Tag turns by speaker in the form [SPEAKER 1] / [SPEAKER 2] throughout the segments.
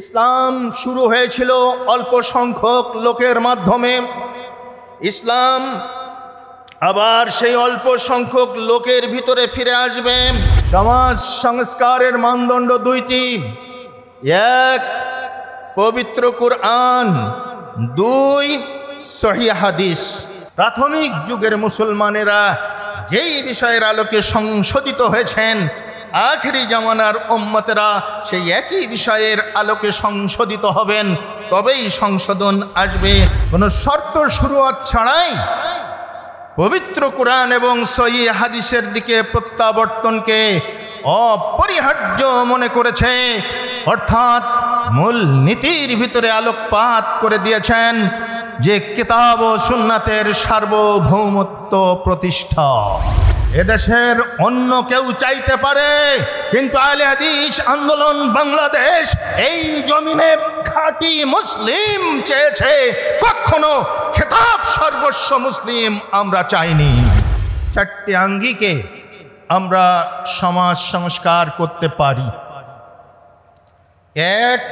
[SPEAKER 1] ইসলাম শুরু হয়েছিল অল্প সংখ্যক লোকের মাধ্যমে ইসলাম আবার সেই অল্প সংখ্যক লোকের ভিতরে ফিরে আসবে সমাজ সংস্কারের মানদণ্ড দুইটি এক পবিত্র কুরআন দুই সহি হাদিস প্রাথমিক যুগের মুসলমানেরা যেই বিষয়ের আলোকে সংশোধিত হয়েছেন আখরি জামানার ওম্মতেরা সেই একই বিষয়ের আলোকে সংশোধিত হবেন তবেই সংশোধন আসবে কোনো শর্ত শুরুয়াত ছাড়াই পবিত্র কোরআন এবং সই হাদিসের দিকে প্রত্যাবর্তনকে অপরিহার্য মনে করেছে অর্থাৎ মূল নীতির ভিতরে আলোকপাত করে দিয়েছেন যে কেতাব ও সুন্নাতের সার্বভৌমত্ব প্রতিষ্ঠা এদেশের অন্য কেউ চাইতে পারে কিন্তু আলে হাদিস আন্দোলন বাংলাদেশ এই জমিনে খাঁটি মুসলিম চেয়েছে কখনো খেতাব সর্বস্ব মুসলিম আমরা চাইনি চারটি আঙ্গিকে আমরা সমাজ সংস্কার করতে পারি এক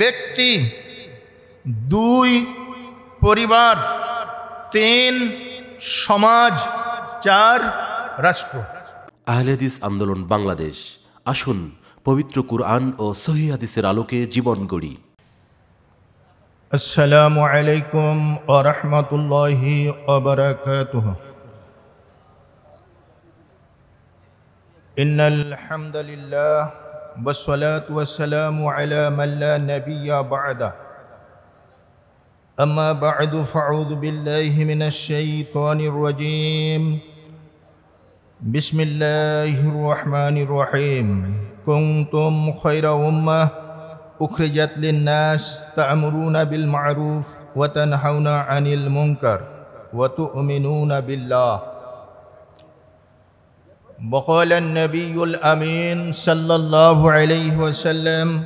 [SPEAKER 1] ব্যক্তি দুই পরিবার তিন সমাজ চার রাষ্ট্র আহলেদিস আন্দোলন বাংলাদেশ আসুন পবিত্র কুরআন ও সহি হাদিসের আলোকে জীবন গড়ি আসসালামু আলাইকুম ও রহমতুল্লাহি إن الحمد لله والصلاة والسلام على من لا نبي بعده أما بعد فأعوذ بالله من الشيطان الرجيم بسم الله الرحمن الرحيم كنتم خير أمة أخرجت للناس تأمرون بالمعروف وتنهون عن المنكر وتؤمنون بالله وقال النبي الأمين صلى الله عليه وسلم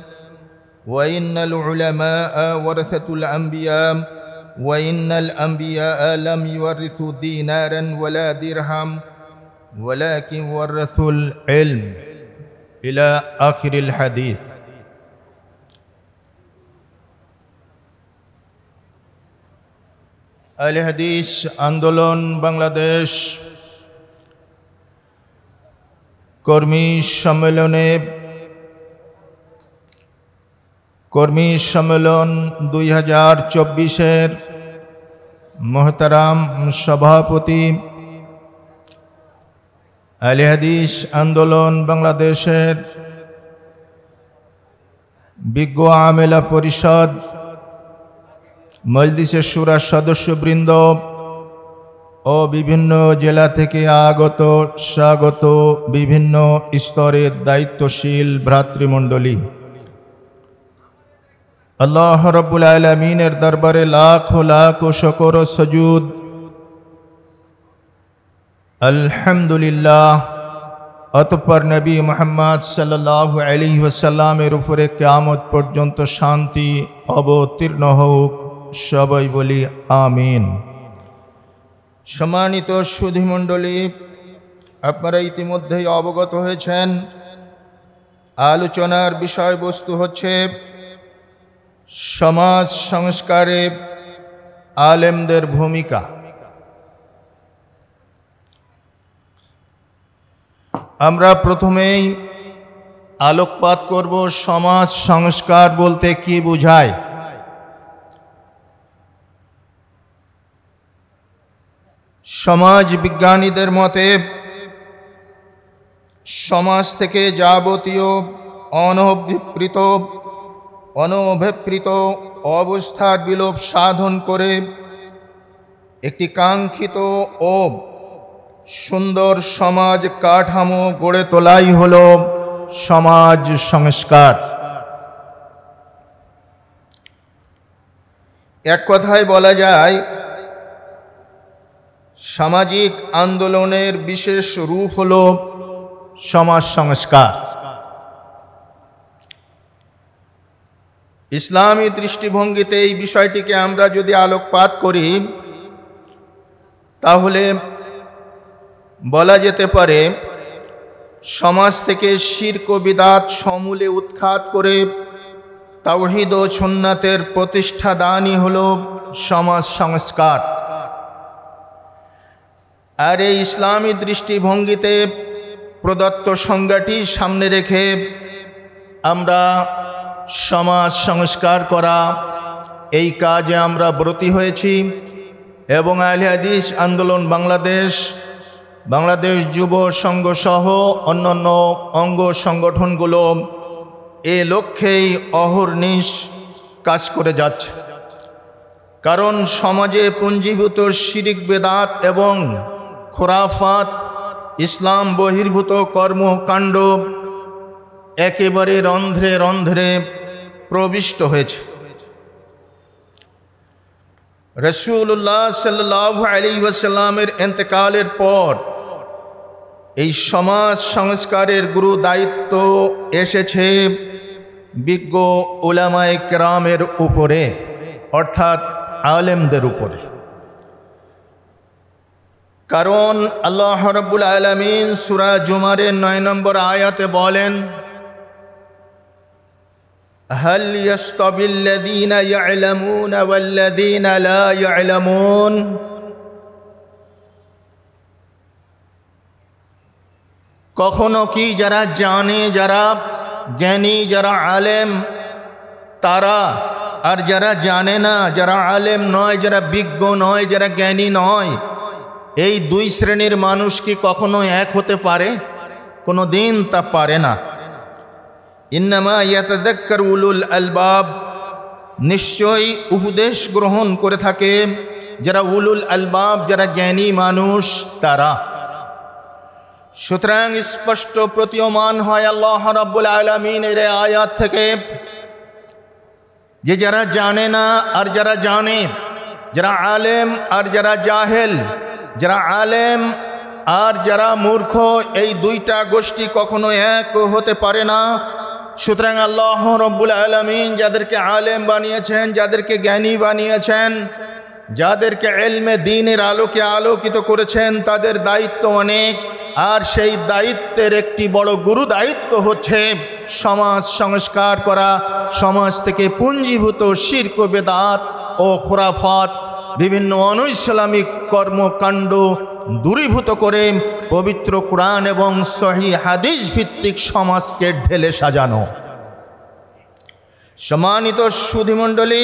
[SPEAKER 1] وإن العلماء ورثة الأنبياء وإن الأنبياء لم يورثوا دينارا ولا درهم ولكن ورثوا العلم إلى آخر الحديث আল হাদিস আন্দোলন বাংলাদেশ কর্মী সম্মেলনে কর্মী সম্মেলন দুই হাজার চব্বিশের মোহতারাম সভাপতি আলি হাদিস আন্দোলন বাংলাদেশের বিজ্ঞ আমেলা পরিষদ মজলিসের সুরার সদস্যবৃন্দ ও বিভিন্ন জেলা থেকে আগত স্বাগত বিভিন্ন স্তরের দায়িত্বশীল ভ্রাতৃমণ্ডলী আল্লাহ রবুল আলমিনের দরবারে লাখ লাখ শকর সজুদ আলহামদুলিল্লাহ অতপর নবী মোহাম্মদ সাল্লাহ আলী ওসাল্লামের উপরে কেয়ামত পর্যন্ত শান্তি অবতীর্ণ হোক সবাই বলি আমিন সম্মানিত সুধিমণ্ডলী আপনারা ইতিমধ্যেই অবগত হয়েছেন আলোচনার বিষয়বস্তু হচ্ছে সমাজ সংস্কারে আলেমদের ভূমিকা আমরা প্রথমেই আলোকপাত করব সমাজ সংস্কার বলতে কি বোঝায় সমাজ বিজ্ঞানীদের মতে সমাজ থেকে যাবতীয় অনভিপ্রিত অনভিপ্রিত অবস্থার বিলোপ সাধন করে একটি কাঙ্ক্ষিত ও সুন্দর সমাজ কাঠামো গড়ে তোলাই হল সমাজ সংস্কার এক কথায় বলা যায় সামাজিক আন্দোলনের বিশেষ রূপ হল সমাজ সংস্কার ইসলামী দৃষ্টিভঙ্গিতে এই বিষয়টিকে আমরা যদি আলোকপাত করি তাহলে বলা যেতে পারে সমাজ থেকে শির্ক বিদাত সমূলে উৎখাত করে তাওহিদ ও সুন্নাতের প্রতিষ্ঠা দানই হল সমাজ সংস্কার আর এই ইসলামী দৃষ্টিভঙ্গিতে প্রদত্ত সংজ্ঞাটি সামনে রেখে আমরা সমাজ সংস্কার করা এই কাজে আমরা ব্রতী হয়েছি এবং আলিয়াদিস আন্দোলন বাংলাদেশ বাংলাদেশ যুব সংঘ সহ অন্যান্য অঙ্গ সংগঠনগুলো এ লক্ষ্যেই অহর্নিশ কাজ করে যাচ্ছে কারণ সমাজে পুঞ্জীভূত শিরিক বেদাত এবং খোরাফাত ইসলাম বহির্ভূত কর্মকাণ্ড একেবারে রন্ধ্রে রন্ধ্রে প্রবিষ্ট হয়েছে রসুল্লাহ সাল্লাহ আলী ওয়াসাল্লামের এতেকালের পর এই সমাজ সংস্কারের গুরু দায়িত্ব এসেছে বিজ্ঞ উলামায় কেরামের উপরে অর্থাৎ আলেমদের উপরে কারণ আল্লাহ রব্বুল আলমিন সুরা জুমারের নয় নম্বর আয়াতে বলেন হল يستوي الذين يعلمون والذين لا কখনো কি যারা জানে যারা জ্ঞানী যারা আলেম তারা আর যারা জানে না যারা আলেম নয় যারা বিজ্ঞ নয় যারা জ্ঞানী নয় এই দুই শ্রেণীর মানুষ কি কখনো এক হতে পারে কোনো দিন তা পারে না ইন্নামা ইয়াতাদাক্কার উলুল আলবাব নিশ্চয়ই উপদেশ গ্রহণ করে থাকে যারা উলুল আলবাব যারা জ্ঞানী মানুষ তারা সুতরাং স্পষ্ট প্রতীয়মান হয় আল্লাহ রাব্বুল আলমিনের আয়াত থেকে যে যারা জানে না আর যারা জানে যারা আলেম আর যারা জাহেল যারা আলেম আর যারা মূর্খ এই দুইটা গোষ্ঠী কখনো এক হতে পারে না সুতরাং আল্লাহ রব্বুল আলমিন যাদেরকে আলেম বানিয়েছেন যাদেরকে জ্ঞানী বানিয়েছেন যাদেরকে এলমে দিনের আলোকে আলোকিত করেছেন তাদের দায়িত্ব অনেক আর সেই দায়িত্বের একটি বড় গুরু দায়িত্ব হচ্ছে সমাজ সংস্কার করা সমাজ থেকে পুঞ্জীভূত শির্ক বেদাত ও খোরাফাত বিভিন্ন অন ইসলামিক কর্মকাণ্ড দূরীভূত করে পবিত্র কোরআন এবং সহি হাদিস ভিত্তিক সমাজকে ঢেলে সাজানো সম্মানিত সুধিমণ্ডলী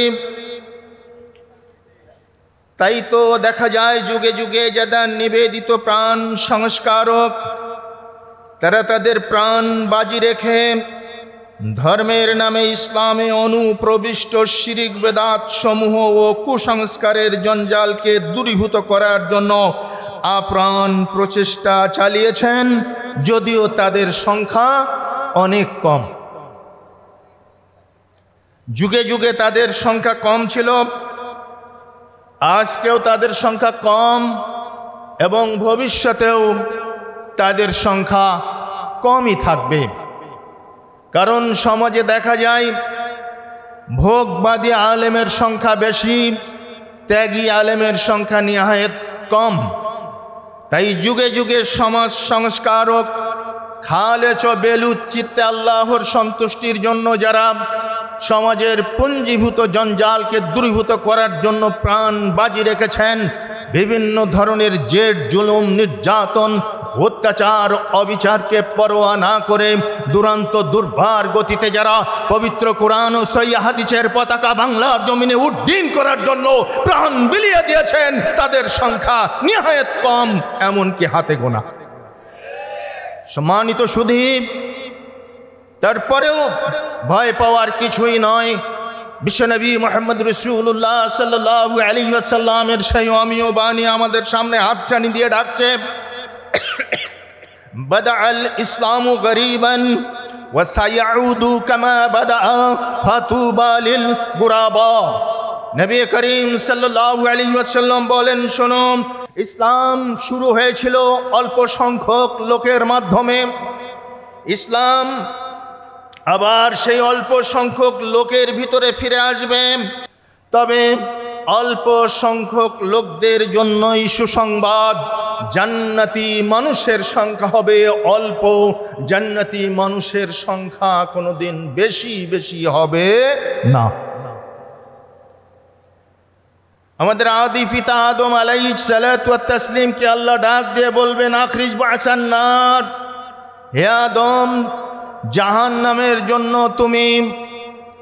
[SPEAKER 1] তাই তো দেখা যায় যুগে যুগে যারা নিবেদিত প্রাণ সংস্কারক তারা তাদের প্রাণ বাজি রেখে ধর্মের নামে ইসলামে অনুপ্রবিষ্ট শিরিক বেদাত সমূহ ও কুসংস্কারের জঞ্জালকে দূরীভূত করার জন্য আপ্রাণ প্রচেষ্টা চালিয়েছেন যদিও তাদের সংখ্যা অনেক কম যুগে যুগে তাদের সংখ্যা কম ছিল আজকেও তাদের সংখ্যা কম এবং ভবিষ্যতেও তাদের সংখ্যা কমই থাকবে কারণ সমাজে দেখা যায় ভোগবাদী আলেমের সংখ্যা বেশি ত্যাগী আলেমের সংখ্যা নিহায়ত কম তাই যুগে যুগে সমাজ সংস্কারক খালেচ বেলুচ চিত্তে আল্লাহর সন্তুষ্টির জন্য যারা সমাজের পুঞ্জীভূত জঞ্জালকে দূরীভূত করার জন্য প্রাণ বাজি রেখেছেন বিভিন্ন ধরনের জেট জুলুম নির্যাতন অত্যাচার অবিচারকে পরোয়া না করে দুরান্ত দুর্বার গতিতে যারা পবিত্র কোরআন ও সৈয়াহাদিসের পতাকা বাংলার জমিনে উড্ডীন করার জন্য প্রাণ বিলিয়ে দিয়েছেন তাদের সংখ্যা নিহায়ত কম এমনকি হাতে গোনা সম্মানিত সুদীপ তারপরেও ভয় পাওয়ার কিছুই নয় বিশ্বনবী মোহাম্মদ রসুল্লাহ সাল্লু আলী আসাল্লামের সেই অমীয় বাণী আমাদের সামনে হাতছানি দিয়ে ডাকছে বদা আল ইসলাম গরিবন وسيعود كما بدا فطوبى للغرباء নবী করিম সাল্লাল্লাহু আলাইহি ওয়াসাল্লাম বলেন শোনো ইসলাম শুরু হয়েছিল অল্প সংখ্যক লোকের মাধ্যমে ইসলাম আবার সেই অল্প সংখ্যক লোকের ভিতরে ফিরে আসবেন তবে অল্প সংখ্যক লোকদের জন্যই সুসংবাদ জান্নাতি মানুষের সংখ্যা হবে অল্প জান্নাতি মানুষের সংখ্যা কোনোদিন বেশি বেশি হবে না আমাদের আদি পিতা আদম আলাই তসলিমকে আল্লাহ ডাক দিয়ে বলবেন আখরিজ বাসান্নাথ হে আদম জাহান নামের জন্য তুমি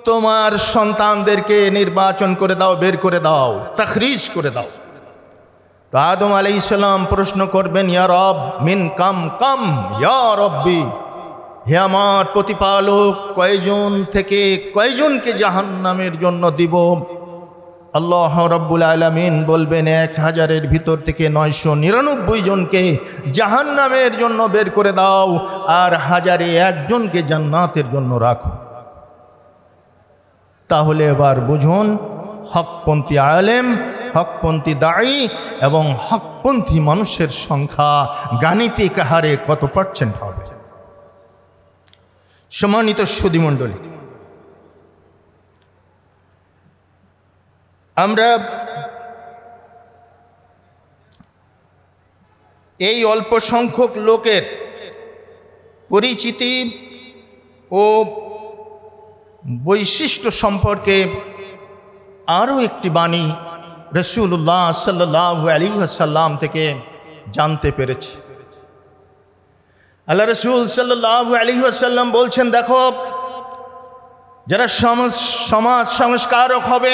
[SPEAKER 1] তোমার সন্তানদেরকে নির্বাচন করে দাও বের করে দাও তাখরিজ করে দাও তো আদম আলি ইসলাম প্রশ্ন করবেন ইয়ারব মিন কাম কাম ইয়ারব্বি হে আমার প্রতিপালক কয়জন থেকে কয়জনকে জাহান নামের জন্য দিব আল্লাহ রব্বুল আলমিন বলবেন এক হাজারের ভিতর থেকে নয়শো নিরানব্বই জনকে জাহান নামের জন্য বের করে দাও আর হাজারে একজনকে জান্নাতের জন্য রাখো তাহলে এবার বুঝুন হকপন্থী আলেম হকপন্থী দায়ী এবং হকপন্থী মানুষের সংখ্যা গাণিতিক হারে কত পার্সেন্ট হবে সম্মানিত সুদীমণ্ডলী আমরা এই অল্প সংখ্যক লোকের পরিচিতি ও বৈশিষ্ট্য সম্পর্কে আরও একটি বাণী রসুল্লাহ সাল্লাহ আলী আসাল্লাম থেকে জানতে পেরেছি আল্লাহ রসুল সাল্লাহ আলী আসাল্লাম বলছেন দেখো যারা সমাজ সংস্কারক হবে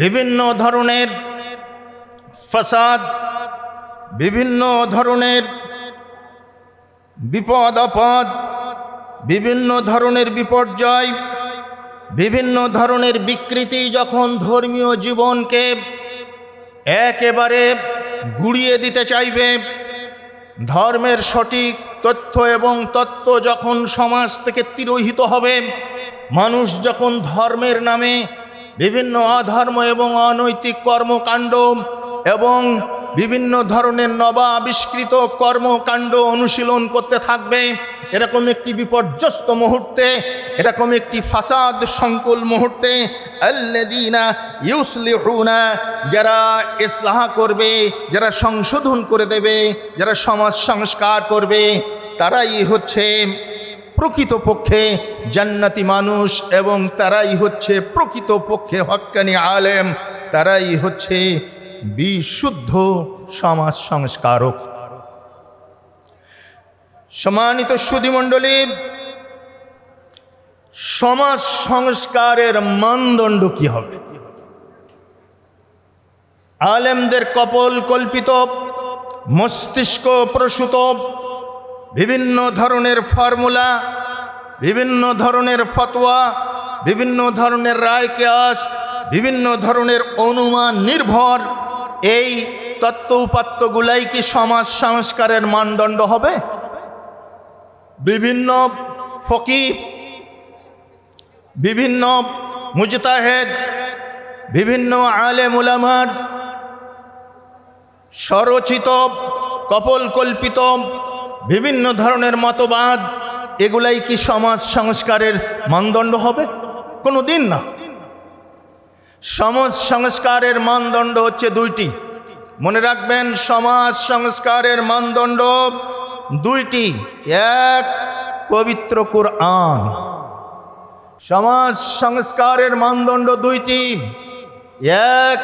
[SPEAKER 1] বিভিন্ন ধরনের ফসাদ বিভিন্ন ধরনের বিপদ আপদ বিভিন্ন ধরনের বিপর্যয় বিভিন্ন ধরনের বিকৃতি যখন ধর্মীয় জীবনকে একেবারে গুড়িয়ে দিতে চাইবে ধর্মের সঠিক তথ্য এবং তত্ত্ব যখন সমাজ থেকে তিরোহিত হবে মানুষ যখন ধর্মের নামে বিভিন্ন অধর্ম এবং অনৈতিক কর্মকাণ্ড এবং বিভিন্ন ধরনের নবা আবিষ্কৃত কর্মকাণ্ড অনুশীলন করতে থাকবে এরকম একটি বিপর্যস্ত মুহূর্তে এরকম একটি ফাসাদ সংকুল মুহূর্তে আল্লাদিনা ইউসলিহুনা যারা ইসলাহ করবে যারা সংশোধন করে দেবে যারা সমাজ সংস্কার করবে তারাই হচ্ছে প্রকৃতপক্ষে জান্নাতি মানুষ এবং তারাই হচ্ছে প্রকৃতপক্ষে হকানি আলেম তারাই হচ্ছে বিশুদ্ধ সমাজ সংস্কারক সম্মানিত সুধিমণ্ডলী সমাজ সংস্কারের মানদণ্ড কি হবে আলেমদের কপল কল্পিত মস্তিষ্ক প্রসূত বিভিন্ন ধরনের ফর্মুলা বিভিন্ন ধরনের ফতোয়া বিভিন্ন ধরনের রায় কেয়াস বিভিন্ন ধরনের অনুমান নির্ভর এই তত্ত্ব উপাত্তগুলাই কি সমাজ সংস্কারের মানদণ্ড হবে বিভিন্ন ফকি বিভিন্ন মুজতাহেদ বিভিন্ন আলে মুলামার স্বরচিত কপল কল্পিত বিভিন্ন ধরনের মতবাদ এগুলাই কি সমাজ সংস্কারের মানদণ্ড হবে কোনো দিন না সমাজ সংস্কারের মানদণ্ড হচ্ছে দুইটি মনে রাখবেন সমাজ সংস্কারের মানদণ্ড দুইটি এক পবিত্র কোরআন সমাজ সংস্কারের মানদণ্ড দুইটি এক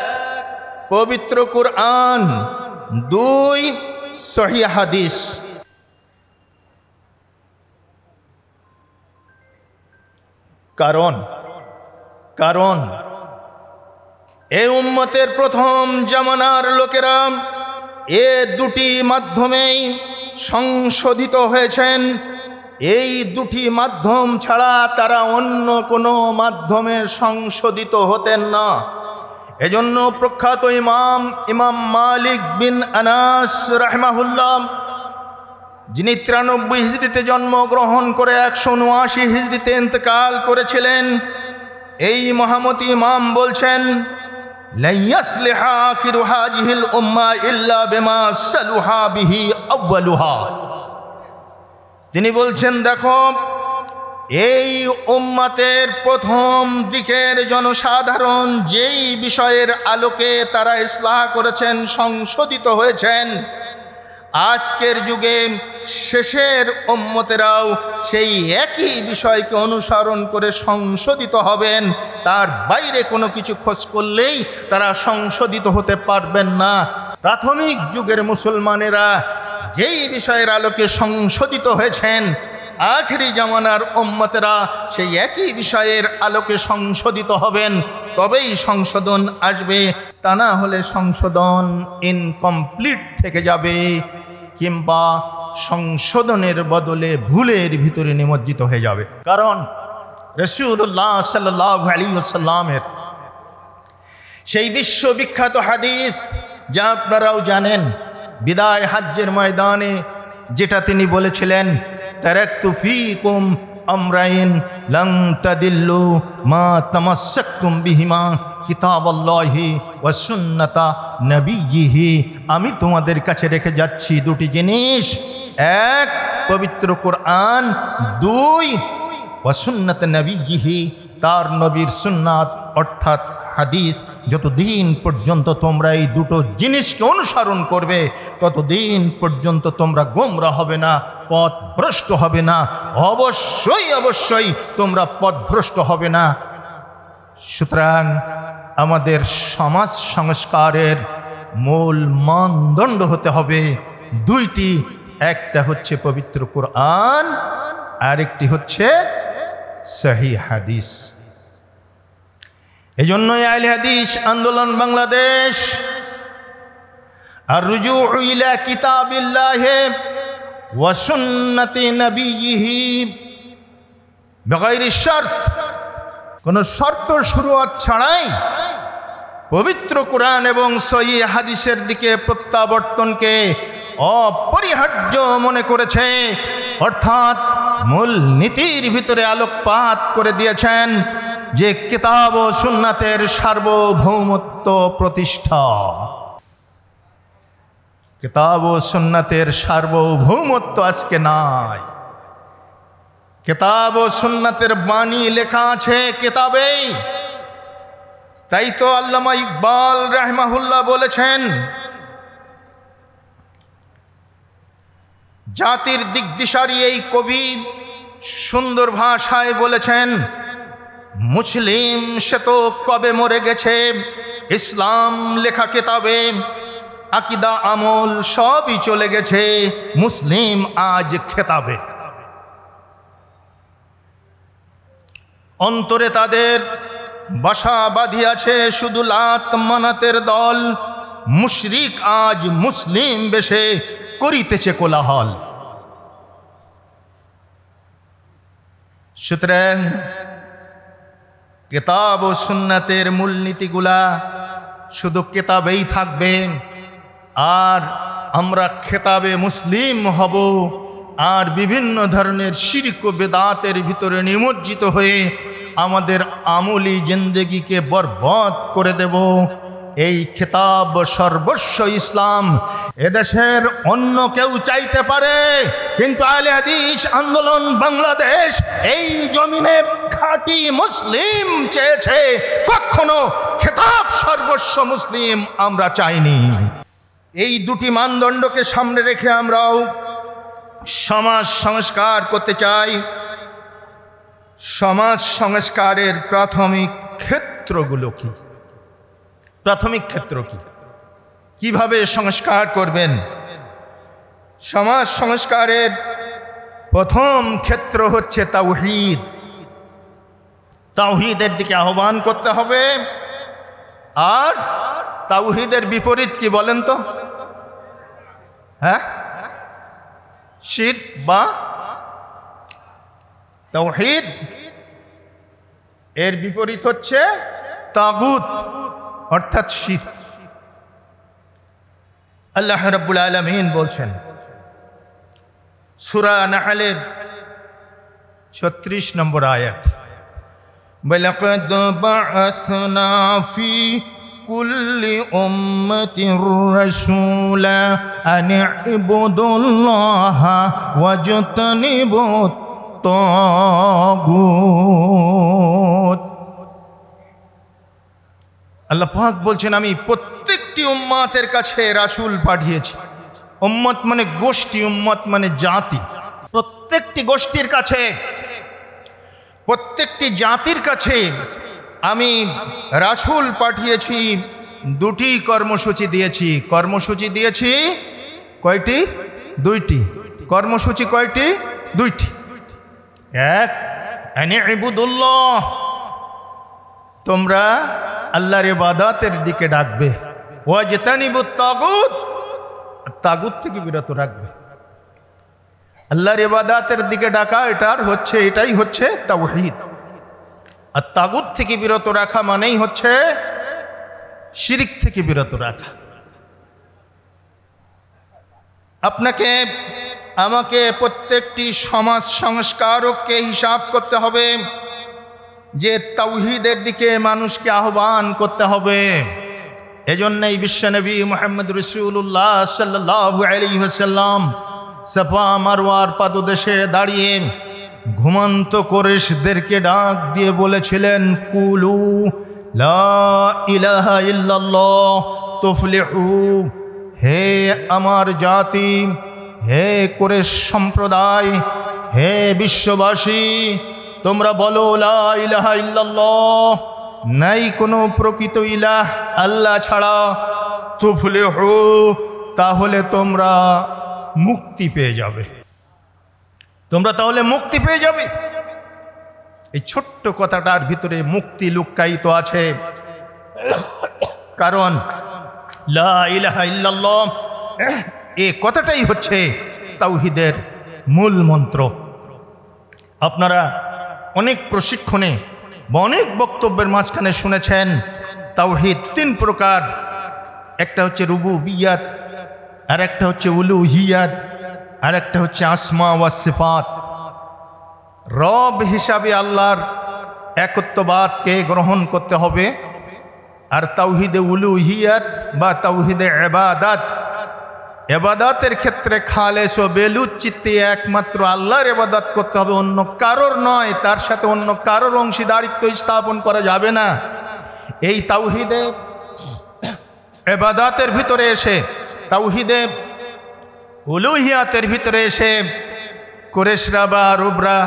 [SPEAKER 1] পবিত্র কোরআন দুই সহি হাদিস কারণ কারণ এ উম্মতের প্রথম জামানার লোকেরা এ দুটি মাধ্যমেই সংশোধিত হয়েছেন এই দুটি মাধ্যম ছাড়া তারা অন্য কোনো মাধ্যমে সংশোধিত হতেন না এজন্য প্রখ্যাত ইমাম ইমাম মালিক বিন আনাস রাহমাহুল্লাম যিনি তিরানব্বই হিজড়িতে জন্মগ্রহণ করে একশো উনআশি হিজড়িতে ইন্তকাল করেছিলেন এই মহামতি ইমাম বলছেন তিনি বলছেন দেখো এই উম্মাতের প্রথম দিকের জনসাধারণ যেই বিষয়ের আলোকে তারা ইসলাহ করেছেন সংশোধিত হয়েছেন আজকের যুগে শেষের ওম্মতেরাও সেই একই বিষয়কে অনুসরণ করে সংশোধিত হবেন তার বাইরে কোনো কিছু খোঁজ করলেই তারা সংশোধিত হতে পারবেন না প্রাথমিক যুগের মুসলমানেরা যেই বিষয়ের আলোকে সংশোধিত হয়েছেন আখরি জামানার ওম্মতেরা সেই একই বিষয়ের আলোকে সংশোধিত হবেন তবেই সংশোধন আসবে তা না হলে সংশোধন ইনকমপ্লিট থেকে যাবে কিংবা সংশোধনের বদলে ভুলের ভিতরে নিমজ্জিত হয়ে যাবে কারণ রসিউল্লাহ সাল্লাহ আলী সেই বিশ্ববিখ্যাত হাদিস যা আপনারাও জানেন বিদায় হাজ্যের ময়দানে যেটা তিনি বলেছিলেন লং মা বিহিমা আমি তোমাদের কাছে রেখে যাচ্ছি দুটি জিনিস এক পবিত্র কোরআন দুই ওয়া নবী তার নবীর সুন্নাত অর্থাৎ হাদিস যতদিন পর্যন্ত তোমরা এই দুটো জিনিসকে অনুসরণ করবে ততদিন পর্যন্ত তোমরা গোমরা হবে না পথ ভ্রষ্ট হবে না অবশ্যই অবশ্যই তোমরা পথভ্রষ্ট হবে না সুতরাং আমাদের সমাজ সংস্কারের মূল মানদণ্ড হতে হবে দুইটি একটা হচ্ছে পবিত্র কোরআন আরেকটি হচ্ছে সহি হাদিস এজন্যই আইল হাদিস আন্দোলন বাংলাদেশ আর রুজু ইলা কিতাবিল্লাহে ওয়াসুন্নতি নবীহি বেগাইরি শর্ত কোনো শর্ত শুরুয়াত ছাড়াই পবিত্র কোরআন এবং সহি হাদিসের দিকে প্রত্যাবর্তনকে অপরিহার্য মনে করেছে অর্থাৎ মূল নীতির ভিতরে আলোকপাত করে দিয়েছেন যে কিতাব ও সুন্নাতের সার্বভৌমত্ব প্রতিষ্ঠা কেতাব ও সুন্নাতের সার্বভৌমত্ব আজকে নাই কেতাব ও সুন্নাতের বাণী লেখা আছে কেতাবেই তাই তো আল্লামা ইকবাল রাহমাহুল্লাহ বলেছেন জাতির দিক দিশারি এই কবি সুন্দর ভাষায় বলেছেন মুসলিম সে তো কবে মরে গেছে ইসলাম লেখা কেতাবে আকিদা আমল সবই চলে গেছে মুসলিম আজ খেতাবে অন্তরে তাদের বাসা বাঁধিয়াছে শুধু লাত মানাতের দল মুশরিক আজ মুসলিম বেশে করিতেছে কোলাহল সুতরাং কেতাব ও সুন্নাতের মূলনীতিগুলা শুধু কেতাবেই থাকবে আর আমরা খেতাবে মুসলিম হব আর বিভিন্ন ধরনের শির্ক বেদাতের ভিতরে নিমজ্জিত হয়ে আমাদের আমলি জিন্দেগিকে বরবাদ করে দেব এই খেতাব সর্বস্ব ইসলাম এদেশের অন্য কেউ চাইতে পারে কিন্তু আলে হাদিস আন্দোলন বাংলাদেশ এই জমিনে খাঁটি মুসলিম চেয়েছে কখনো খেতাব সর্বস্ব মুসলিম আমরা চাইনি এই দুটি মানদণ্ডকে সামনে রেখে আমরাও সমাজ সংস্কার করতে চাই সমাজ সংস্কারের প্রাথমিক ক্ষেত্রগুলো কী প্রাথমিক ক্ষেত্র কি কিভাবে সংস্কার করবেন সমাজ সংস্কারের প্রথম ক্ষেত্র হচ্ছে তাওহিদ তাওহিদের দিকে আহ্বান করতে হবে আর তাওহিদের বিপরীত কি বলেন তো হ্যাঁ শির বা তাওহিদ এর বিপরীত হচ্ছে তাগুত অর্থাৎ শীত আল্লাহ রব্বুল আলমিন বলছেন সুরা নাহালের ছত্রিশ নম্বর আয়াত ولقد بعثنا في كل أمة رسولا أن اعبدوا الله واجتنبوا الطاغوت আল্লাহ পাক বলছেন আমি প্রত্যেকটি উম্মাতের কাছে রাসুল পাঠিয়েছি উম্মত মানে গোষ্ঠী উম্মত মানে জাতি প্রত্যেকটি গোষ্ঠীর কাছে প্রত্যেকটি জাতির কাছে আমি রাসুল পাঠিয়েছি দুটি কর্মসূচি দিয়েছি কর্মসূচি দিয়েছি কয়টি দুইটি কর্মসূচি কয়টি দুইটি এক তোমরা আল্লাহর ইবাদাতের দিকে ডাকবে ওয়াজতানিবু তাগুত তাগুত থেকে বিরত রাখবে আল্লাহর ইবাদাতের দিকে ডাকা এটার হচ্ছে এটাই হচ্ছে তাওহীদ আর তাগুত থেকে বিরত রাখা মানেই হচ্ছে শিরিক থেকে বিরত রাখা আপনাকে আমাকে প্রত্যেকটি সমাজ সংস্কারককে হিসাব করতে হবে যে তাওহিদের দিকে মানুষকে আহ্বান করতে হবে এজন্যই বিশ্বনবী মোহাম্মদ রসুল্লাহ সাল্লু আলী হাসাল্লাম সাফা মারওয়ার পাদদেশে দাঁড়িয়ে ঘুমন্ত করেশদেরকে ডাক দিয়ে বলেছিলেন কুলু ইলাহা হে আমার জাতি হে করে সম্প্রদায় হে বিশ্ববাসী তোমরা বলো ইলাহা ইল্লাল্লাহ নাই কোনো প্রকৃত ইলাহ আল্লাহ ছাড়া তুফলে হো তাহলে তোমরা মুক্তি পেয়ে যাবে তোমরা তাহলে মুক্তি পেয়ে যাবে এই ছোট্ট কথাটার ভিতরে মুক্তি লুক্কায়িত আছে কারণ এ কথাটাই হচ্ছে তাউহিদের মূল মন্ত্র আপনারা অনেক প্রশিক্ষণে বা অনেক বক্তব্যের মাঝখানে শুনেছেন তাওহিদ তিন প্রকার একটা হচ্ছে রুবু বিয়াত আর একটা হচ্ছে উলু হিয়াত আর একটা হচ্ছে আসমা ওয়া সিফাত রব হিসাবে আল্লাহর একত্ববাদকে গ্রহণ করতে হবে আর তাওহিদে উলু হিয়াত বা তাওহিদে এবাদাত এবাদতের ক্ষেত্রে খালেস ও বেলুদ চিত্তে একমাত্র আল্লাহর এবাদত করতে হবে অন্য কারোর নয় তার সাথে অন্য কারোর অংশীদারিত্ব স্থাপন করা যাবে না এই তাউহিদে এবাদতের ভিতরে এসে তাউহিদে উলুহিয়াতের ভিতরে এসে কোরেশরা বা রুবরা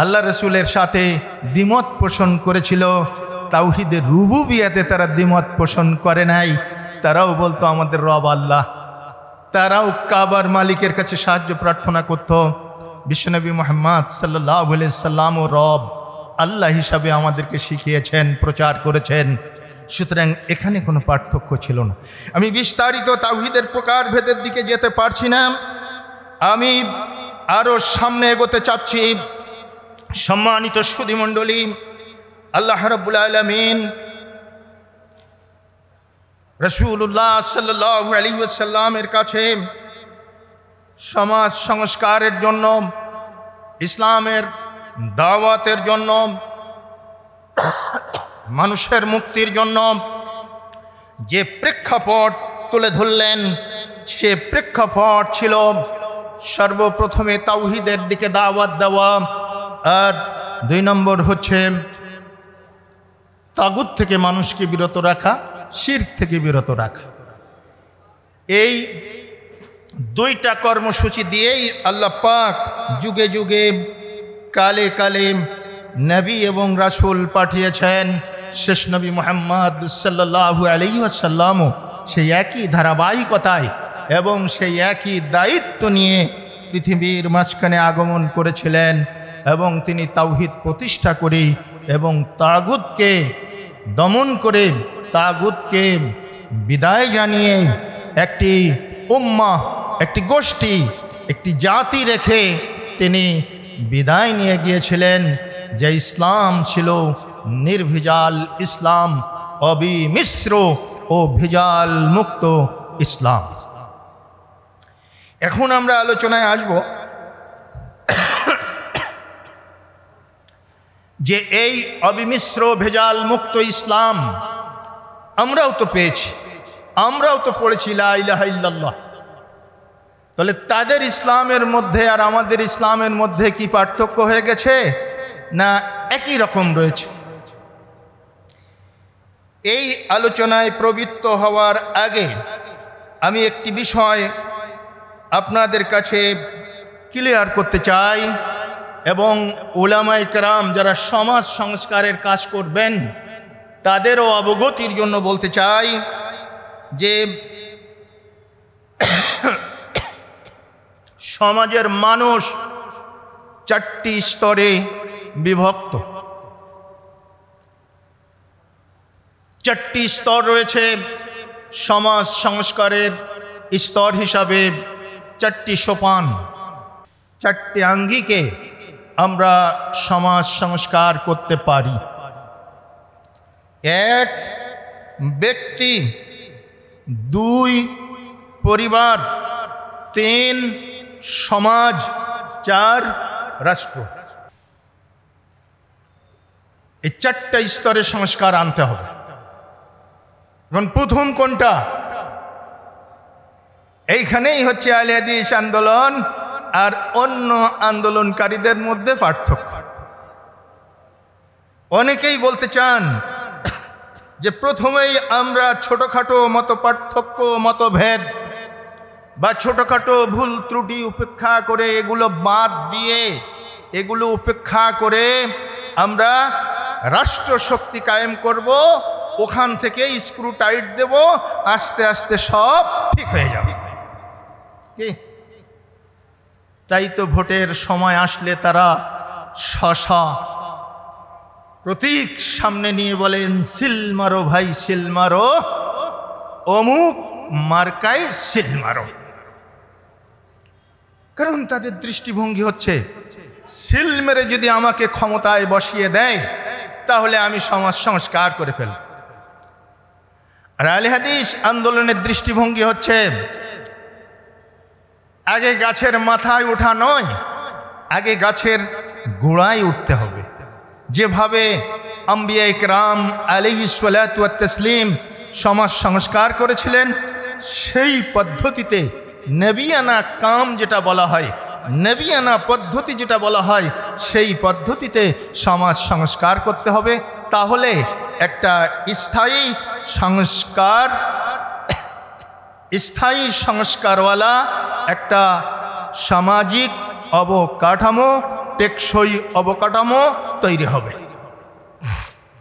[SPEAKER 1] আল্লাহ রসুলের সাথে দ্বিমত পোষণ করেছিল তাউহিদের রুবু বিয়াতে তারা দ্বিমত পোষণ করে নাই তারাও বলতো আমাদের রব আল্লাহ তারাও কাবার মালিকের কাছে সাহায্য প্রার্থনা করত বিশ্বনবী মোহাম্মদ সাল্লাহ সাল্লাম ও রব আল্লাহ হিসাবে আমাদেরকে শিখিয়েছেন প্রচার করেছেন সুতরাং এখানে কোনো পার্থক্য ছিল না আমি বিস্তারিত তাহিদের ভেদের দিকে যেতে পারছি না আমি আরও সামনে এগোতে চাচ্ছি সম্মানিত সুধিমণ্ডলী আল্লাহ রবুল আলমিন রসুল্লাহ সাল্লাহ আলিউসাল্লামের কাছে সমাজ সংস্কারের জন্য ইসলামের দাওয়াতের জন্য মানুষের মুক্তির জন্য যে প্রেক্ষাপট তুলে ধরলেন সে প্রেক্ষাপট ছিল সর্বপ্রথমে তাউহিদের দিকে দাওয়াত দেওয়া আর দুই নম্বর হচ্ছে তাগুদ থেকে মানুষকে বিরত রাখা শির্ক থেকে বিরত রাখা এই দুইটা কর্মসূচি দিয়েই আল্লাহ পাক যুগে যুগে কালে কালে নবী এবং রাসুল পাঠিয়েছেন শেষ নবী মোহাম্মদ সাল্লাহু আলিহাসাল্লামও সেই একই ধারাবাহিকতায় এবং সেই একই দায়িত্ব নিয়ে পৃথিবীর মাঝখানে আগমন করেছিলেন এবং তিনি তাওহিদ প্রতিষ্ঠা করে এবং তাগুদকে দমন করে তাগুতকে বিদায় জানিয়ে একটি উম্মা একটি গোষ্ঠী একটি জাতি রেখে তিনি বিদায় নিয়ে গিয়েছিলেন যে ইসলাম ছিল নির্ভিজাল ইসলাম অবিমিশ্র ও ভিজাল মুক্ত ইসলাম এখন আমরা আলোচনায় আসব যে এই অবিমিশ্র ভেজাল মুক্ত ইসলাম আমরাও তো পেয়েছি আমরাও তো পড়েছি লাহ তাহলে তাদের ইসলামের মধ্যে আর আমাদের ইসলামের মধ্যে কি পার্থক্য হয়ে গেছে না একই রকম রয়েছে এই আলোচনায় প্রবৃত্ত হওয়ার আগে আমি একটি বিষয় আপনাদের কাছে ক্লিয়ার করতে চাই এবং ওলামাইকরাম যারা সমাজ সংস্কারের কাজ করবেন তাদেরও অবগতির জন্য বলতে চাই যে সমাজের মানুষ চারটি স্তরে বিভক্ত চারটি স্তর রয়েছে সমাজ সংস্কারের স্তর হিসাবে চারটি সোপান চারটি আঙ্গিকে আমরা সমাজ সংস্কার করতে পারি এক ব্যক্তি দুই পরিবার তিন সমাজ চার রাষ্ট্র এই চারটা স্তরে সংস্কার আনতে হবে এখন প্রথম কোনটা এইখানেই হচ্ছে আলিয়াদিস আন্দোলন আর অন্য আন্দোলনকারীদের মধ্যে পার্থক্য অনেকেই বলতে চান যে প্রথমেই আমরা ছোটোখাটো মতো পার্থক্য মতভেদ বা ছোটোখাটো ভুল ত্রুটি উপেক্ষা করে এগুলো বাদ দিয়ে এগুলো উপেক্ষা করে আমরা রাষ্ট্র শক্তি কায়েম করব ওখান থেকে স্ক্রু টাইট দেব আস্তে আস্তে সব ঠিক হয়ে যাবে কি তাই তো ভোটের সময় আসলে তারা স্ব প্রতীক সামনে নিয়ে বলেন সিল মারো ভাই সিল মারো অমুক মার্কায় সিল মারো কারণ তাদের দৃষ্টিভঙ্গি হচ্ছে সিল মেরে যদি আমাকে ক্ষমতায় বসিয়ে দেয় তাহলে আমি সমাজ সংস্কার করে ফেলব আর আলী হাদিস আন্দোলনের দৃষ্টিভঙ্গি হচ্ছে আগে গাছের মাথায় ওঠা নয় আগে গাছের গোড়ায় উঠতে হবে যেভাবে আম্বিয়া ইকরাম আলী তসলিম সমাজ সংস্কার করেছিলেন সেই পদ্ধতিতে নবিয়ানা কাম যেটা বলা হয় নবিয়ানা পদ্ধতি যেটা বলা হয় সেই পদ্ধতিতে সমাজ সংস্কার করতে হবে তাহলে একটা স্থায়ী সংস্কার স্থায়ী সংস্কারওয়ালা একটা সামাজিক অবকাঠামো টেকসই অবকাঠামো তৈরি হবে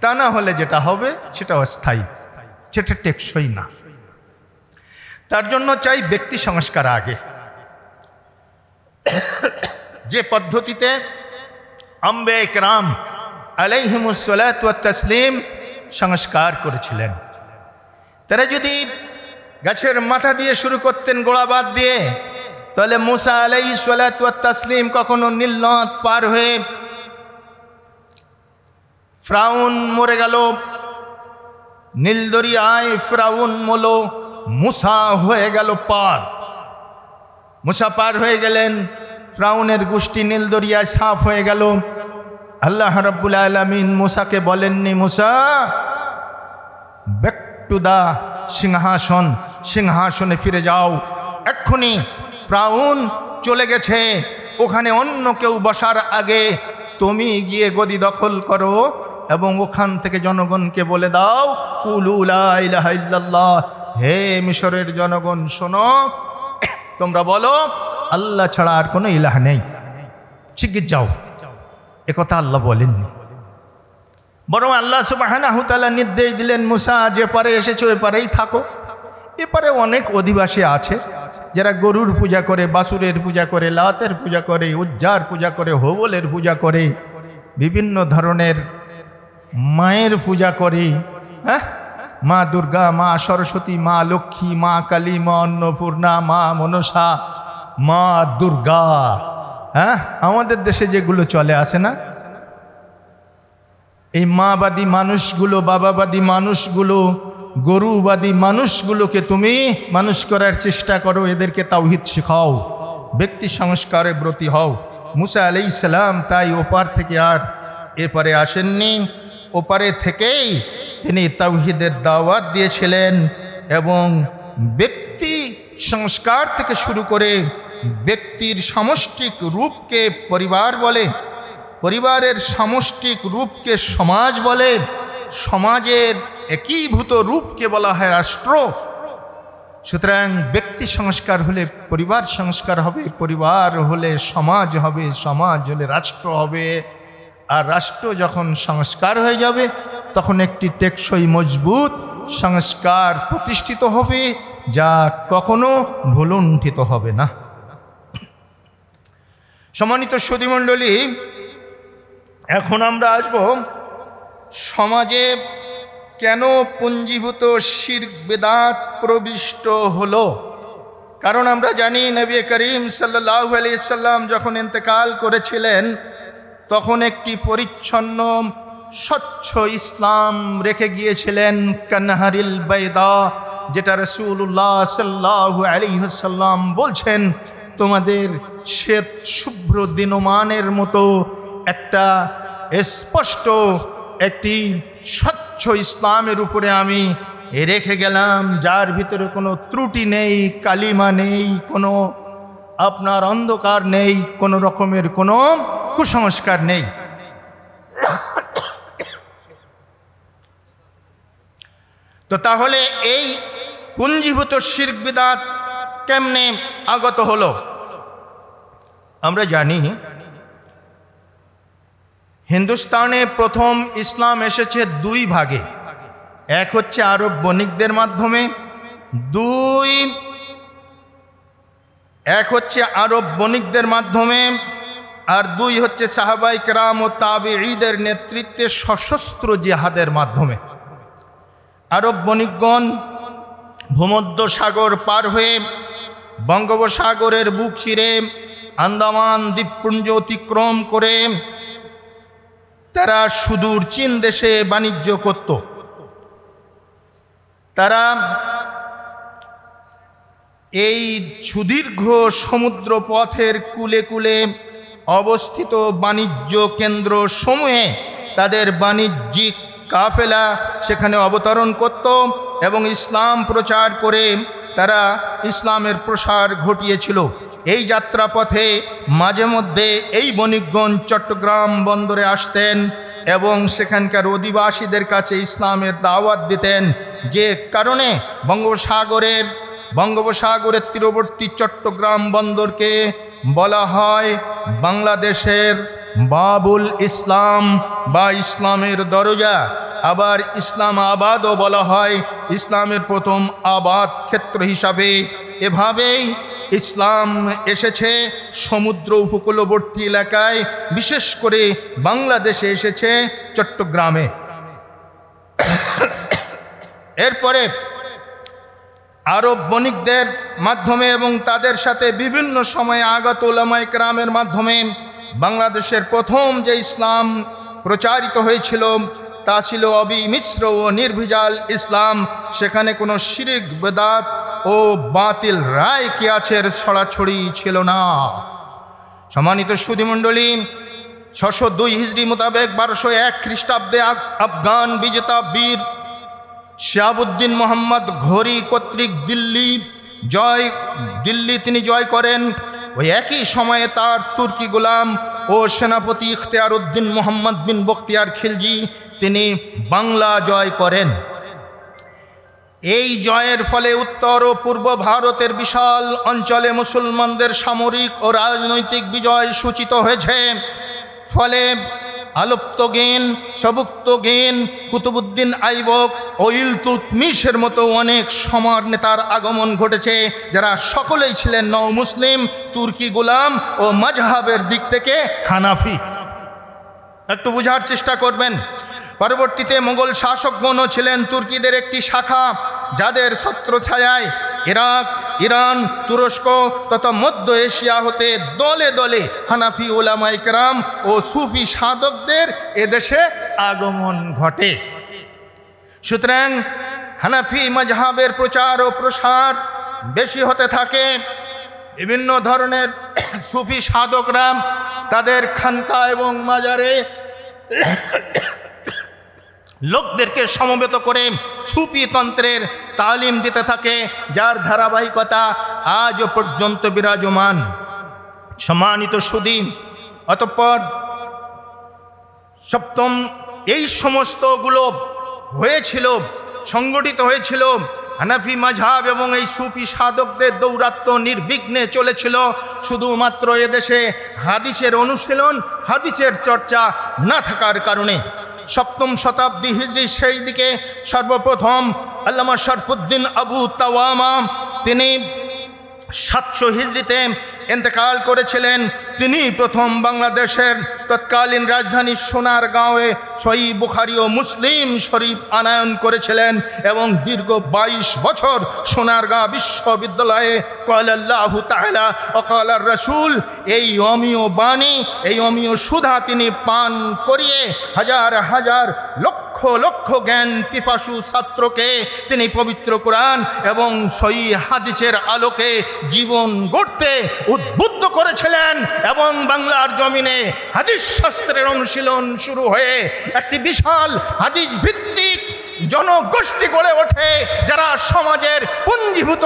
[SPEAKER 1] তা না হলে যেটা হবে সেটা অস্থায়ী সেটা টেকসই না তার জন্য চাই ব্যক্তি সংস্কার আগে যে পদ্ধতিতে আম্বে একরাম আলাইহিমসলাতসলিম তসলিম সংস্কার করেছিলেন তারা যদি গাছের মাথা দিয়ে শুরু করতেন গোড়াবাদ দিয়ে তাহলে মুসা আলাই সালাত তসলিম কখনো নীলনদ পার হয়ে ফ্রাউন মরে গেল নীলদরিয়ায় ফ্রাউন মল মুসা হয়ে গেল পার মুসা পার হয়ে গেলেন ফ্রাউনের গোষ্ঠী নীলদরিয়ায় সাফ হয়ে গেল আল্লাহ রব্বুল আলমিন মুসাকে বলেননি মুসা ব্যাক টু দা সিংহাসন সিংহাসনে ফিরে যাও এক্ষুনি ফ্রাউন চলে গেছে ওখানে অন্য কেউ বসার আগে তুমি গিয়ে গদি দখল করো এবং ওখান থেকে জনগণকে বলে দাও হে মিশরের জনগণ শোনো তোমরা বলো আল্লাহ ছাড়া আর কোনো ইলাহ নেই শিগগির যাও একথা আল্লাহ বলেননি বরং আল্লাহ সুবাহানাহুতালা নির্দেশ দিলেন মুসা যে পারে এসেছো এপারেই থাকো এপারে অনেক অধিবাসী আছে যারা গরুর পূজা করে বাসুরের পূজা করে লাতের পূজা করে উজ্জার পূজা করে হোবলের পূজা করে বিভিন্ন ধরনের মায়ের পূজা করে হ্যাঁ মা দুর্গা মা সরস্বতী মা লক্ষ্মী মা কালী মা অন্নপূর্ণা মা মনসা মা দুর্গা হ্যাঁ আমাদের দেশে যেগুলো চলে আসে না এই মাবাদী মানুষগুলো বাবাবাদী মানুষগুলো গরুবাদী মানুষগুলোকে তুমি মানুষ করার চেষ্টা করো এদেরকে তাওহিদ শেখাও ব্যক্তি সংস্কারে ব্রতী হও মুসা আলাইসালাম তাই ওপার থেকে আর এপারে আসেননি ওপারে থেকেই তিনি তাওহিদের দাওয়াত দিয়েছিলেন এবং ব্যক্তি সংস্কার থেকে শুরু করে ব্যক্তির সামষ্টিক রূপকে পরিবার বলে পরিবারের সামষ্টিক রূপকে সমাজ বলে সমাজের একীভূত রূপকে বলা হয় রাষ্ট্র সুতরাং ব্যক্তি সংস্কার হলে পরিবার সংস্কার হবে পরিবার হলে সমাজ হবে সমাজ হলে রাষ্ট্র হবে আর রাষ্ট্র যখন সংস্কার হয়ে যাবে তখন একটি টেকসই মজবুত সংস্কার প্রতিষ্ঠিত হবে যা কখনো ভুলুণ্ঠিত হবে না সম্মানিত সুদীমণ্ডলী এখন আমরা আসব সমাজে কেন পুঞ্জীভূত শির বেদাত প্রবিষ্ট হলো কারণ আমরা জানি নবী করিম সাল্লাহ আলি সাল্লাম যখন ইন্তেকাল করেছিলেন তখন একটি পরিচ্ছন্ন স্বচ্ছ ইসলাম রেখে গিয়েছিলেন কানহারিল বৈদা যেটা রসুল্লাহ সাল্লাহ হাসাল্লাম বলছেন তোমাদের শ্বেত শুভ্র দিনমানের মতো একটা স্পষ্ট একটি স্বচ্ছ ইসলামের উপরে আমি রেখে গেলাম যার ভিতরে কোনো ত্রুটি নেই কালিমা নেই কোনো আপনার অন্ধকার নেই কোনো রকমের কোনো কুসংস্কার নেই তো তাহলে এই পুঞ্জীভূত শির্ক বিদাত কেমনে আগত হল আমরা জানি হিন্দুস্তানে প্রথম ইসলাম এসেছে দুই ভাগে এক হচ্ছে আরব বণিকদের মাধ্যমে দুই এক হচ্ছে আরব বণিকদের মাধ্যমে আর দুই হচ্ছে সাহাবাই কেরাম ও তাবি ঈদের নেতৃত্বে সশস্ত্র জিহাদের মাধ্যমে আরব বণিকগণ ভূমধ্য সাগর পার হয়ে বঙ্গোপসাগরের বুক চিরে আন্দামান দ্বীপপুঞ্জ অতিক্রম করে তারা সুদূর চীন দেশে বাণিজ্য করত তারা এই সুদীর্ঘ সমুদ্র পথের কুলে কুলে অবস্থিত বাণিজ্য কেন্দ্র সমূহে তাদের বাণিজ্যিক কাফেলা সেখানে অবতরণ করত এবং ইসলাম প্রচার করে তারা ইসলামের প্রসার ঘটিয়েছিল এই যাত্রাপথে মাঝে মধ্যে এই বণিকগণ চট্টগ্রাম বন্দরে আসতেন এবং সেখানকার অধিবাসীদের কাছে ইসলামের দাওয়াত দিতেন যে কারণে বঙ্গোপসাগরের বঙ্গোপসাগরের তীরবর্তী চট্টগ্রাম বন্দরকে বলা হয় বাংলাদেশের বাবুল ইসলাম বা ইসলামের দরজা আবার ইসলাম আবাদও বলা হয় ইসলামের প্রথম আবাদ ক্ষেত্র হিসাবে এভাবেই ইসলাম এসেছে সমুদ্র উপকূলবর্তী এলাকায় বিশেষ করে বাংলাদেশে এসেছে চট্টগ্রামে এরপরে আরব বণিকদের মাধ্যমে এবং তাদের সাথে বিভিন্ন সময়ে আগত ওলামায় ক্রামের মাধ্যমে বাংলাদেশের প্রথম যে ইসলাম প্রচারিত হয়েছিল তা ছিল অবি মিশ্র ও নির্ভিজাল ইসলাম সেখানে কোনো শিরিক বেদাত ও বাতিল রায় কিয়াছের ছড়াছড়ি ছিল না সম্মানিত সুধিমণ্ডলী ছশো দুই হিজড়ি মোতাবেক বারোশো এক খ্রিস্টাব্দে আফগান বিজেতা বীর শাহাবুদ্দিন মোহাম্মদ ঘড়ি কর্তৃক দিল্লি জয় দিল্লি তিনি জয় করেন ওই একই সময়ে তার তুর্কি গোলাম ও সেনাপতি ইখতিয়ার উদ্দিন মোহাম্মদ বিন বখতিয়ার খিলজি তিনি বাংলা জয় করেন এই জয়ের ফলে উত্তর ও পূর্ব ভারতের বিশাল অঞ্চলে মুসলমানদের সামরিক ও রাজনৈতিক বিজয় সূচিত হয়েছে ফলে আলুপ্ত জ্ঞান সবুক্ত জ্ঞান কুতুবুদ্দিন আইবক তুতমিশের মতো অনেক সমর নেতার আগমন ঘটেছে যারা সকলেই ছিলেন নও মুসলিম তুর্কি গোলাম ও মাজহাবের দিক থেকে হানাফি একটু বোঝার চেষ্টা করবেন পরবর্তীতে মোগল শাসকগণও ছিলেন তুর্কিদের একটি শাখা যাদের ছত্রছায়ায় ইরাক ইরান তুরস্ক তথা মধ্য এশিয়া হতে দলে দলে হানাফি ওলামাইকরাম ও সুফি সাধকদের এদেশে আগমন ঘটে সুতরাং হানাফি মজহাবের প্রচার ও প্রসার বেশি হতে থাকে বিভিন্ন ধরনের সুফি সাধকরা তাদের খানকা এবং মাজারে লোকদেরকে সমবেত করে তন্ত্রের তালিম দিতে থাকে যার ধারাবাহিকতা আজ পর্যন্ত বিরাজমান সম্মানিত সুদিন অতঃপর সপ্তম এই সমস্তগুলো হয়েছিল সংগঠিত হয়েছিল হানাফি মাঝাব এবং এই সুফি সাধকদের দৌরাত্ম নির্বিঘ্নে চলেছিল শুধুমাত্র এদেশে হাদিসের অনুশীলন হাদিসের চর্চা না থাকার কারণে সপ্তম শতাব্দী হিজড়ির শেষ দিকে সর্বপ্রথম আল্লামা শরফুদ্দিন আবু তাওয়ামা তিনি সাতশো হিজড়িতে এতেকাল করেছিলেন তিনি প্রথম বাংলাদেশের তৎকালীন রাজধানী সোনারগাঁওয়ে সই বুখারি ও মুসলিম শরীফ আনায়ন করেছিলেন এবং দীর্ঘ ২২ বছর সোনারগাঁ বিশ্ববিদ্যালয়ে কয়লাল্লাহ তাহলা অকাল রসুল এই অমীয় বাণী এই অমীয় সুধা তিনি পান করিয়ে হাজার হাজার লক্ষ লক্ষ লক্ষ জ্ঞান পিপাসু ছাত্রকে তিনি পবিত্র কোরআন এবং সই হাদিসের আলোকে জীবন গড়তে উদ্বুদ্ধ করেছিলেন এবং বাংলার জমিনে হাদিস শাস্ত্রের অনুশীলন শুরু হয়ে একটি বিশাল হাদিস ভিত্তিক জনগোষ্ঠী গড়ে ওঠে যারা সমাজের পুঞ্জীভূত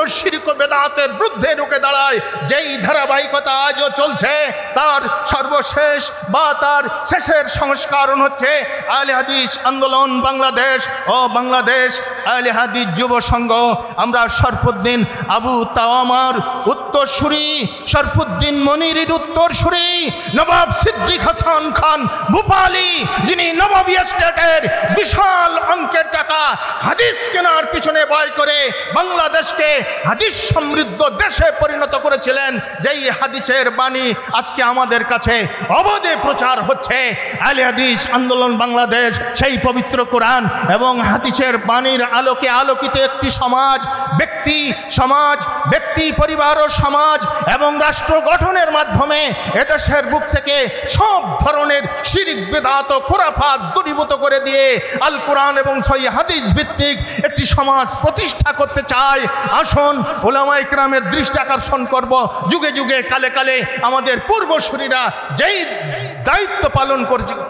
[SPEAKER 1] বেদাতে বৃদ্ধে ঢুকে দাঁড়ায় যেই ধারাবাহিকতা আজও চলছে তার সর্বশেষ বা তার শেষের সংস্কার হচ্ছে আলে হাদিস আন্দোলন বাংলাদেশ ও বাংলাদেশ আলে হাদিস যুব সংঘ আমরা সরফুদ্দিন আবু তাওয়ামার উত্তরসূরি সরফুদ্দিন উত্তর সুরি নবাব সিদ্দিক হাসান খান ভূপালি যিনি নবাবী স্টেটের বিশাল অঙ্কের টাকা হাদিস কেনার পিছনে ব্যয় করে বাংলাদেশকে হাদিস সমৃদ্ধ দেশে পরিণত করেছিলেন যেই হাদিসের বাণী আজকে আমাদের কাছে অবধে প্রচার হচ্ছে আলী হাদিস আন্দোলন বাংলাদেশ সেই পবিত্র কোরআন এবং হাদিসের বাণীর আলোকে আলোকিত একটি সমাজ ব্যক্তি সমাজ ব্যক্তি পরিবার ও সমাজ এবং রাষ্ট্র গঠনের মাধ্যমে এদেশের বুক থেকে সব ধরনের শিরিক বেদাত খোরাফাত দূরীভূত করে দিয়ে আল কোরআন এবং সই হাদিস ভিত্তিক একটি সমাজ প্রতিষ্ঠা করতে চায় আসুন ওলামা ইকরামের দৃষ্টি আকর্ষণ করব যুগে যুগে কালে কালে আমাদের পূর্বসূরীরা যেই দায়িত্ব পালন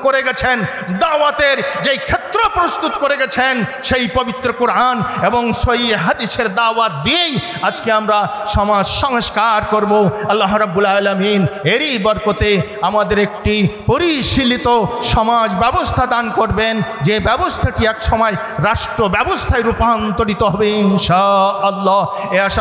[SPEAKER 1] করে গেছেন দাওয়াতের যেই ক্ষেত্র প্রস্তুত করে গেছেন সেই পবিত্র কোরআন এবং সই হাদিসের দাওয়াত দিয়েই আজকে আমরা সমাজ সংস্কার করব আল্লাহ রাবুল আলমিন এরই বরকতে আমাদের একটি পরিশীলিত সমাজ ব্যবস্থা দান করবেন যে ব্যবস্থাটি এক সময় রাষ্ট্র ব্যবস্থায় রূপান্তরিত হবে ইনশা আল্লাহ এ আশা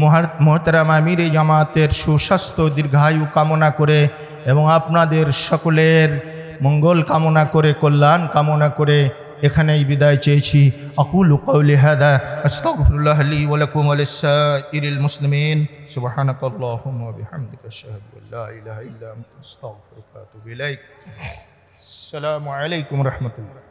[SPEAKER 1] মোহতারাম আমির জামাতের সুস্বাস্থ্য দীর্ঘায়ু কামনা করে এবং আপনাদের সকলের মঙ্গল কামনা করে কল্যাণ কামনা করে এখানেই বিদায় চেয়েছি আকুল কৌলি হাদা আস্তাগফিরুল্লাহ আলী ওয়া লাকুম ওয়া লিসাইরিল মুসলিমিন সুবহানাকাল্লাহুম্মা ওয়া বিহামদিকা আসসালামু আলাইকুম রহমতুল্লাহ